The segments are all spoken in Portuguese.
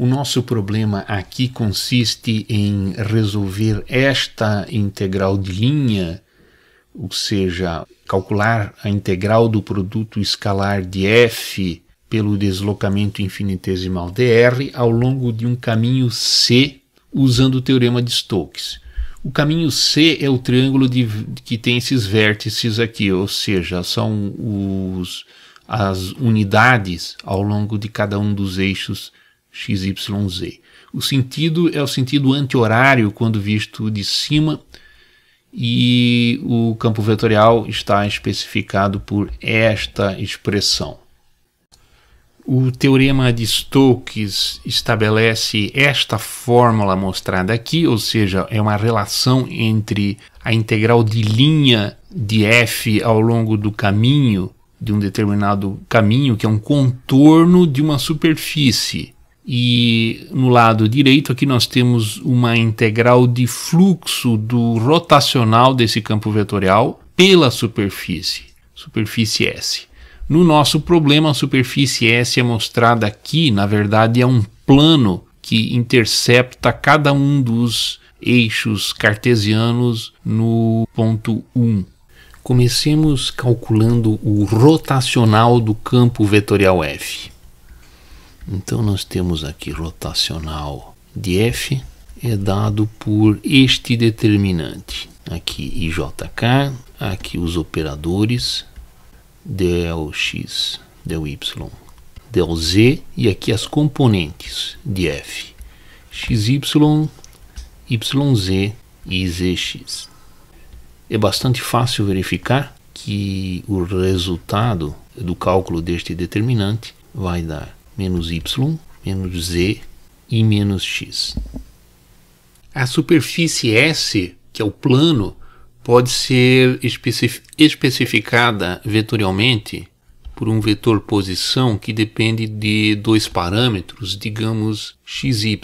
O nosso problema aqui consiste em resolver esta integral de linha, ou seja, calcular a integral do produto escalar de f pelo deslocamento infinitesimal dr ao longo de um caminho c usando o teorema de Stokes. O caminho C é o triângulo de, que tem esses vértices aqui, ou seja, são os, as unidades ao longo de cada um dos eixos XYZ. O sentido é o sentido anti-horário quando visto de cima e o campo vetorial está especificado por esta expressão. O teorema de Stokes estabelece esta fórmula mostrada aqui, ou seja, é uma relação entre a integral de linha de f ao longo do caminho de um determinado caminho, que é um contorno de uma superfície. E no lado direito aqui nós temos uma integral de fluxo do rotacional desse campo vetorial pela superfície, superfície S. No nosso problema, a superfície S é mostrada aqui, na verdade é um plano que intercepta cada um dos eixos cartesianos no ponto 1. Comecemos calculando o rotacional do campo vetorial F. Então nós temos aqui rotacional de F é dado por este determinante. Aqui IJK, aqui os operadores, del x, del y, del z e aqui as componentes de f, xy, yz e zx. É bastante fácil verificar que o resultado do cálculo deste determinante vai dar menos y, menos z e menos x. A superfície S, que é o plano, pode ser especificada vetorialmente por um vetor posição que depende de dois parâmetros, digamos xy.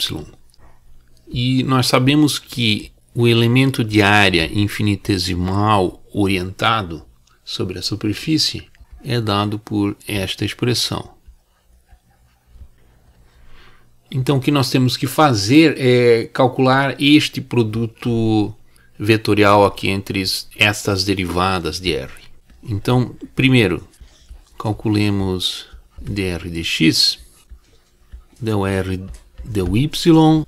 E nós sabemos que o elemento de área infinitesimal orientado sobre a superfície é dado por esta expressão. Então, o que nós temos que fazer é calcular este produto vetorial aqui entre estas derivadas de R. Então, primeiro, calculemos dr dx, del R del Y,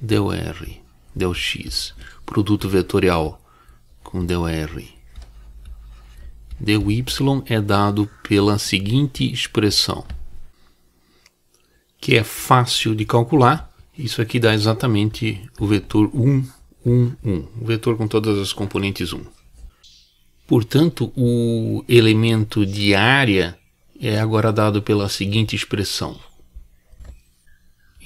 del R del X, produto vetorial com del R del Y é dado pela seguinte expressão que é fácil de calcular. Isso aqui dá exatamente o vetor 1, 1, 1, o vetor com todas as componentes 1. Portanto, o elemento de área é agora dado pela seguinte expressão.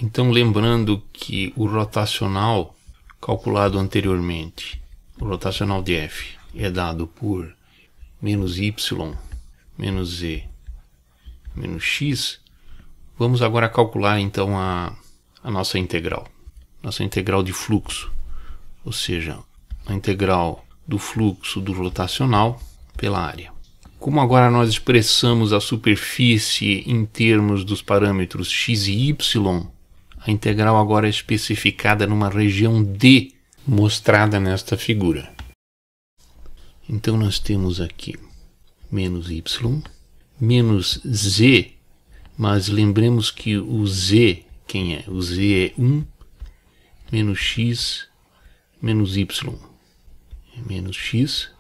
Então, lembrando que o rotacional calculado anteriormente, o rotacional de F, é dado por menos y menos z menos x, Vamos agora calcular então a, a nossa integral, nossa integral de fluxo, ou seja, a integral do fluxo do rotacional pela área. Como agora nós expressamos a superfície em termos dos parâmetros x e y, a integral agora é especificada numa região D mostrada nesta figura. Então nós temos aqui menos y menos z mas lembremos que o z, quem é? O z é 1 menos x menos y. É menos x,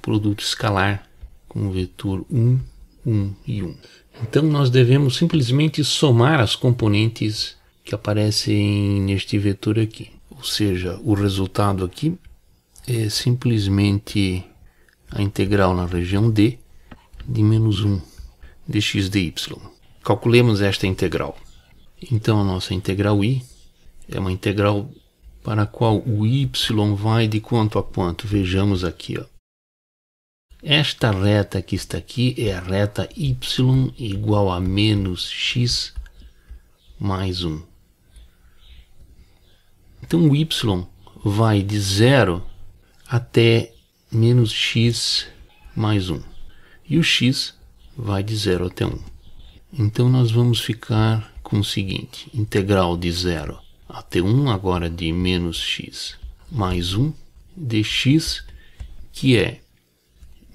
produto escalar com o vetor 1, 1 e 1. Então nós devemos simplesmente somar as componentes que aparecem neste vetor aqui. Ou seja, o resultado aqui é simplesmente a integral na região D de menos 1 dx y Calculemos esta integral. Então a nossa integral i é uma integral para a qual o y vai de quanto a quanto. Vejamos aqui. Ó. Esta reta que está aqui é a reta y igual a menos x mais 1. Então o y vai de 0 até menos x mais 1. E o x vai de 0 até 1. Então nós vamos ficar com o seguinte, integral de zero até 1 agora de menos x mais 1 dx, que é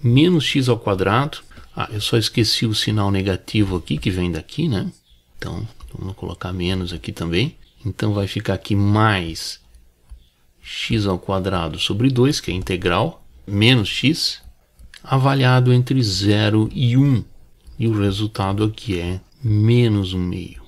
menos x ao quadrado. Ah, eu só esqueci o sinal negativo aqui, que vem daqui, né? Então, vamos colocar menos aqui também. Então, vai ficar aqui mais x ao quadrado sobre 2, que é integral, menos x, avaliado entre 0 e 1 e o resultado aqui é menos um meio.